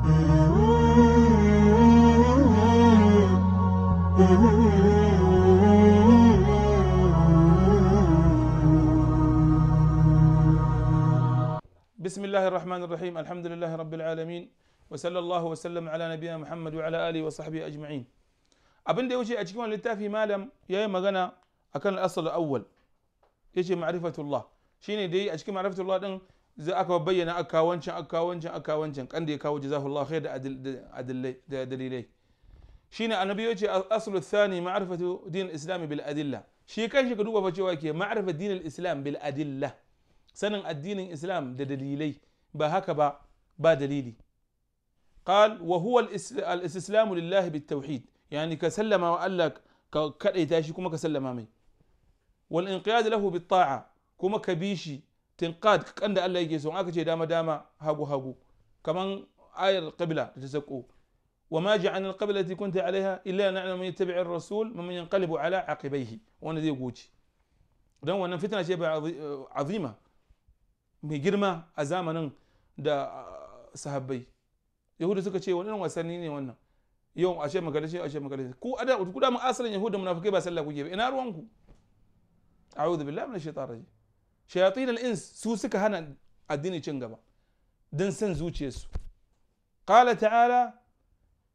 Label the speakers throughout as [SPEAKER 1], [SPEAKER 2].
[SPEAKER 1] بسم الله الرحمن الرحيم الحمد لله رب العالمين وصلى الله وسلم على نبينا محمد وعلى اله وصحبه اجمعين abin da ya wuce a cikin wani littafi malam ya yi magana akan al-asl awwal yace ma'rifatullah shine dai a cikin ma'rifatullah din za aka bayyana aka wancan aka wancan aka wancan kan da ya kawo jazahullahu khair da adillai da dalilai shine annabi yace aslu thani ma'rifatu din al-islam bil adilla shi kanshi ka duba fa cewa ke ma'rifatu din al-islam bil adilla sanin addinin islam da dalilai ba haka ba ba dalili قال وهو الاستسلام لله بالتوحيد يعني كسلم وقال mai. شي كما كسلم مي والانقياد له بالطاعه كما كبيشي تنقاد كأن الله يجي سوء أكجي داما داما هاجو هاجو كمان آية القبلة تزكو وما عن القبلة التي كنت عليها إلا نعلم من يتبع الرسول ومن ينقلب على عقبيه وأنا ذي قوتي دو أن فتنة شيء عظيمة مي جرما أزامن دا سهبي يهود سك شيء وانا وسنيني وانا يوم أشياء ما قال شيء أشياء ما قال كو أدا وتقول أصلا يهود منافقين بس الله كو أنا أروانكو أعوذ بالله من الشيطان الرجيم شياطين الإنس سوسك su suka hana دنسن cin gaba dan san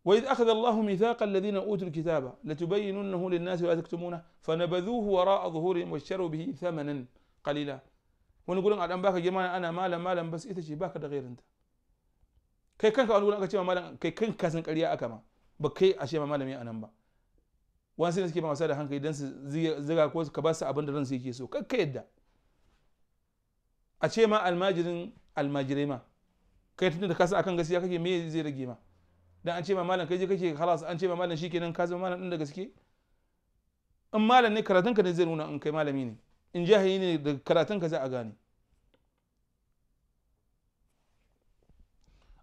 [SPEAKER 1] وإذ أخذ الله ميثاق الذين أوتوا الكتاب لتبيننه للناس ولا تكتمونه فنبذوه وراء ظهورهم واشتروا به ثمنا قليلا ونقول أن باك جماعة أنا مالا مالا بس إيش باك ده غير أنت كي كان كأقول أنك شيء مالا كي كان كاسن كريا كما بكي أشياء مالا مي أنا وأنا وانسي كيما ما هانكي دنس يدنس زي زي كوز كباس أبندرن سيكيسو كي كيدا a ce ma almajirin almajirai ma kai tunda da kasa akan gaskiya kake me zai rage ma dan an ce ma malam kai je kake halas an ce ma malam shikenan ka zama malam din da gaske in malam ne karatun ka ne zai nuna in kai malami ne in jahili ne da karatun ka za a gane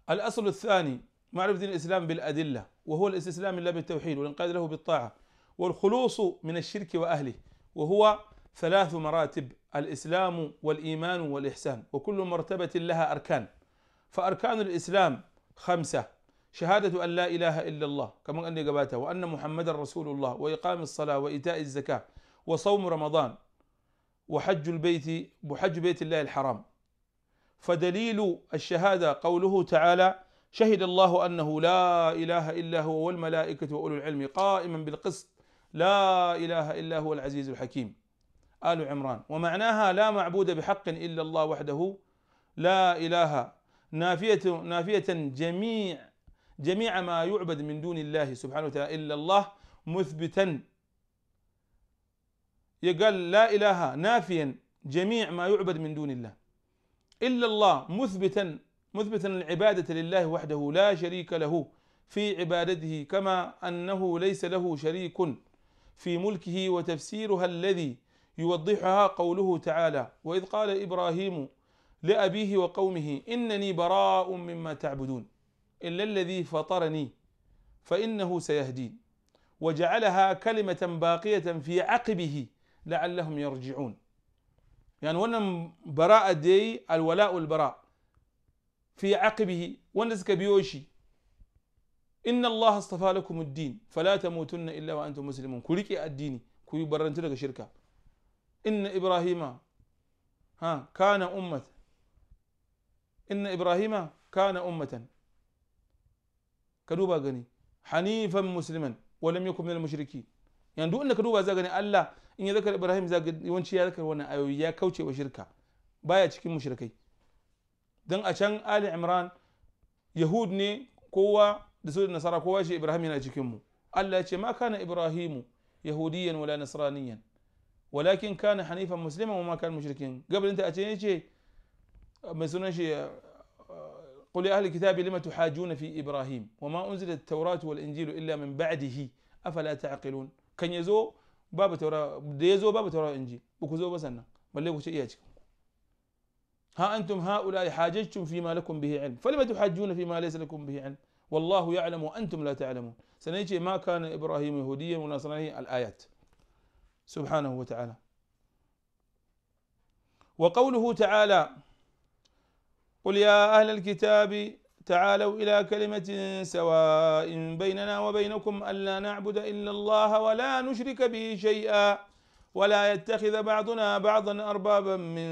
[SPEAKER 1] الأصل الثاني معرفة دين الإسلام بالأدلة وهو الاستسلام لله بالتوحيد والانقياد له بالطاعة والخلوص من الشرك وأهله وهو ثلاث مراتب الاسلام والايمان والاحسان وكل مرتبه لها اركان فاركان الاسلام خمسه شهاده ان لا اله الا الله كما اني قباته وان محمدا رسول الله واقام الصلاه وايتاء الزكاه وصوم رمضان وحج البيت وحج بيت الله الحرام فدليل الشهاده قوله تعالى شهد الله انه لا اله الا هو والملائكه واولو العلم قائما بالقسط لا اله الا هو العزيز الحكيم آل عمران ومعناها لا معبود بحق إلا الله وحده لا إله نافية نافية جميع جميع ما يعبد من دون الله سبحانه وتعالى إلا الله مثبتا يقال لا إله نافيا جميع ما يعبد من دون الله إلا الله مثبتا مثبتا العبادة لله وحده لا شريك له في عبادته كما أنه ليس له شريك في ملكه وتفسيرها الذي يوضحها قوله تعالى واذ قال ابراهيم لابيه وقومه انني براء مما تعبدون الا الذي فطرني فانه سيهدين وجعلها كلمه باقيه في عقبه لعلهم يرجعون يعني وانا براءة دي الولاء والبراء في عقبه ونزك بيوشي إن الله اصطفى لكم الدين فلا تموتن إلا وأنتم مسلمون كلك الدين كي برنت لك شركة إن إبراهيم ها كان أمة إن إبراهيم كان أمة كدوبا غني حنيفا مسلما ولم يكن من المشركين يعني دو إن كدوبا زغني الله إن ذكر إبراهيم زاغ يونشي يذكر وانا أيو يا كوتشي وشركا بايا تشكي مشركي دن أشان آل عمران يهود ني كوا دسول النصارى كوا شي إبراهيم ينا تشكي الله يتشي ما كان إبراهيم يهوديا ولا نصرانيا ولكن كان حنيفا مسلما وما كان مشركين قبل انت اتيني شيء ما شيء قل يا اهل الكتاب لما تحاجون في ابراهيم وما انزلت التوراه والانجيل الا من بعده افلا تعقلون كان يزو باب التوراه بده يزو باب التوراه والانجيل بكو بسنا انا بلغوا شيء ها انتم هؤلاء حاججتم فيما لكم به علم فلم تحاجون فيما ليس لكم به علم والله يعلم وانتم لا تعلمون سنيجي ما كان ابراهيم يهوديا ولا نصرانيا الايات سبحانه وتعالى وقوله تعالى قل يا أهل الكتاب تعالوا إلى كلمة سواء بيننا وبينكم ألا نعبد إلا الله ولا نشرك به شيئا ولا يتخذ بعضنا بعضا أربابا من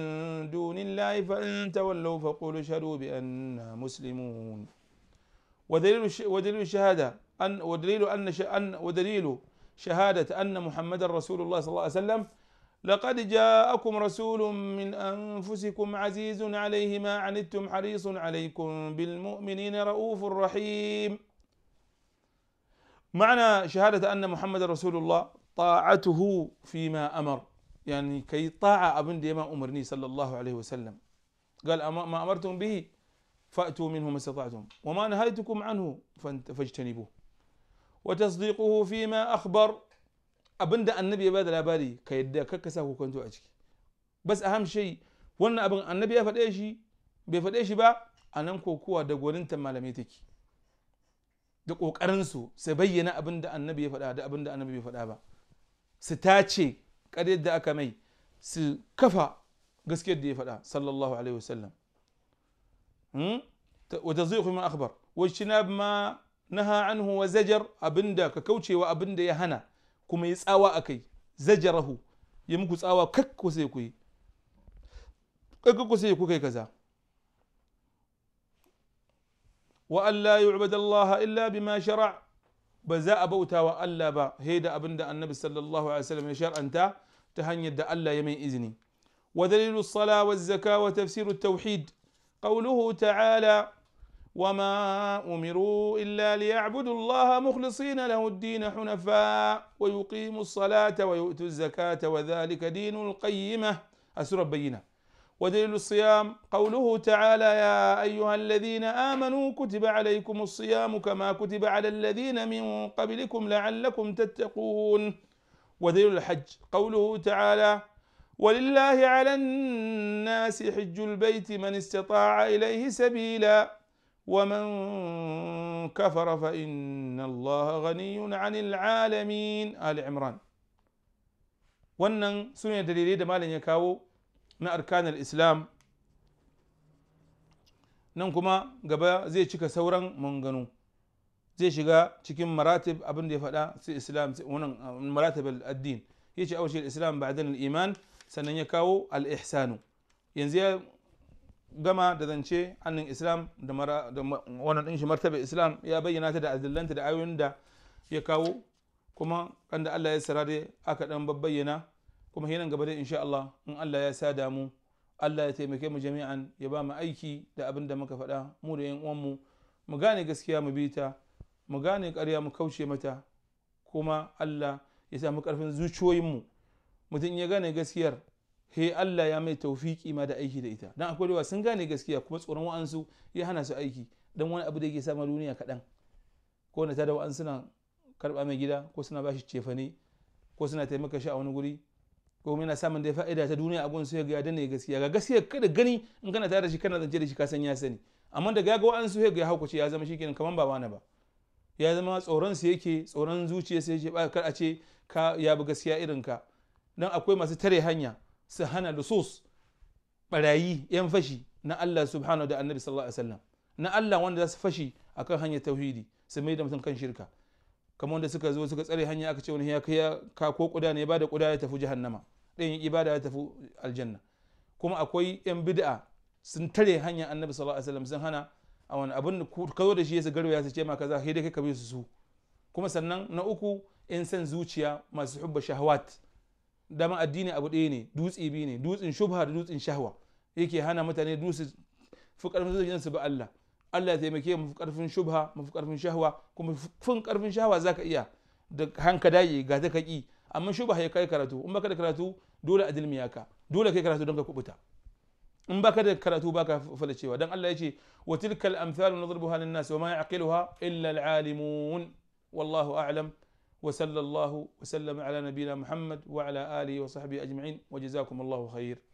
[SPEAKER 1] دون الله فإن تولوا فقولوا اشهدوا بأننا مسلمون ودليل ودليل الشهادة أن ودليل أن ودليل شهادة أن محمد رسول الله صلى الله عليه وسلم لقد جاءكم رسول من أنفسكم عزيز عليه ما عنتم حريص عليكم بالمؤمنين رؤوف رحيم معنى شهادة أن محمد رسول الله طاعته فيما أمر يعني كي طاعة أبن ما أمرني صلى الله عليه وسلم قال ما أمرتم به فأتوا منه ما استطعتم وما نهيتكم عنه فاجتنبوه wa tasdiquhu fi ma akhbar abinda annabi ya bada labari ka yadda kakka sa kokonto a ciki bas aham shay wannan abin annabi ya faɗe shi bai faɗe shi ba a nan kokowa da gwaninta malamai take da ƙoƙarin su su bayyana abin da annabi ya faɗa da abin da annabi bai faɗa ba su tace karyar da aka mai su kafa gaskiyar da ya faɗa sallallahu alaihi akhbar ma نها عنه وزجر أبندا ككوشي وأبندا يهنا كم يسأوا أكي زجره يمكو سأوا ككو سيكوي ككو سيكو كذا وأن لا يعبد الله إلا بما شرع بزاء بوتا وألا با هيدا أبندا النبي صلى الله عليه وسلم يشار أنت تهني يد ألا يمين إذني ودليل الصلاة والزكاة وتفسير التوحيد قوله تعالى وما امروا الا ليعبدوا الله مخلصين له الدين حنفاء ويقيموا الصلاه ويؤتوا الزكاه وذلك دين القيمه السوره بينه ودليل الصيام قوله تعالى يا ايها الذين امنوا كتب عليكم الصيام كما كتب على الذين من قبلكم لعلكم تتقون ودليل الحج قوله تعالى ولله على الناس حج البيت من استطاع اليه سبيلا ومن كفر فإن الله غني عن العالمين آل عمران wannan su ne dalilai da malam ya kawo na arkanar islam nan kuma gaba zai cika sauran manganu zai shiga cikin maratib abin da ya faɗa su islam wannan maratib al-addin ya ce aushe islam ba'dan al-iman sannan ya kawo al-ihsanu yanzu ya gama da zance annin islam da wannan ɗin shi martaba islam ya bayyana ta da azillanta da ayoyin da ya kawo kuma kan da Allah ya sara dai aka ɗan babbayyana kuma hinan gaba dai insha Allah in Allah ya sa damu Allah ya taimake mu jami'an ya ba mu aiki da abin da muka faɗa mu da 'yan uwanmu mu gane gaskiya mu bi ta mu gane ƙarya mu kauce mata kuma Allah ya samu ƙarfin zuciyoyinmu mutum ya gane gaskiyar he Allah ya mai taufiki ma da aiki da ita dan akwai da sun gane gaskiya kuma tsoron wa'ansu ya hana su aiki dan wani abu da yake sama duniya kaɗan ko na tada wa'ansu suna karɓa mai gida ko suna bashi cefane ko suna taimaka shi a wani guri ko yana samun dai fa'ida ta duniya abun su ya ga danne gaskiya ga gaskiya kada gani in kana tare da shi kana zance da shi ka san ya sani amma daga ga wa'ansu ya ga haukace ya zama shikenan kaman ba wani ba ya zama tsoron su yake tsoron zuciya sai ce ba kar a ce ka ya bi gaskiya irin ka dan akwai masu tare hanya su hana lusus barayi yan fashi na Allah subhanahu da annabi sallallahu alaihi wasallam na Allah wanda za su fashi akan hanyar tauhidi su mai da mutum kan shirka kamar wanda suka zo suka tsare hanya aka ce wani ya kai ka ko kuda ne ya bada kuda ya tafi jahannama ɗayan ibada ya tafi aljanna kuma akwai yan bid'a sun tare hanyar annabi sallallahu alaihi wasallam sun hana a wani abin da ka zo da shi ya su garwaya su ce ma kaza sai dai kai ka bi su su kuma sannan na uku in san zuciya masu hubba shahawat dama addini abu ɗaya ne dutse biyu ne dutsen shubha da dutsen shahwa yake hana mutane dutse fi zuciyar su ba Allah Allah ya taimake mu fi karfin shubha mu karfin shahwa kuma fin karfin shahwa zaka iya da hanka daye ga ta kaki amma shubha ya kai karatu in baka da karatu dole a ka dole kai karatu don ka kubuta in baka da karatu baka falacewa dan Allah ya ce wa tilkal na nadribuha lin nas wa ma yaqiluha illa al alimun wallahu a'lam وصلى الله وسلم على نبينا محمد وعلى آله وصحبه أجمعين وجزاكم الله خير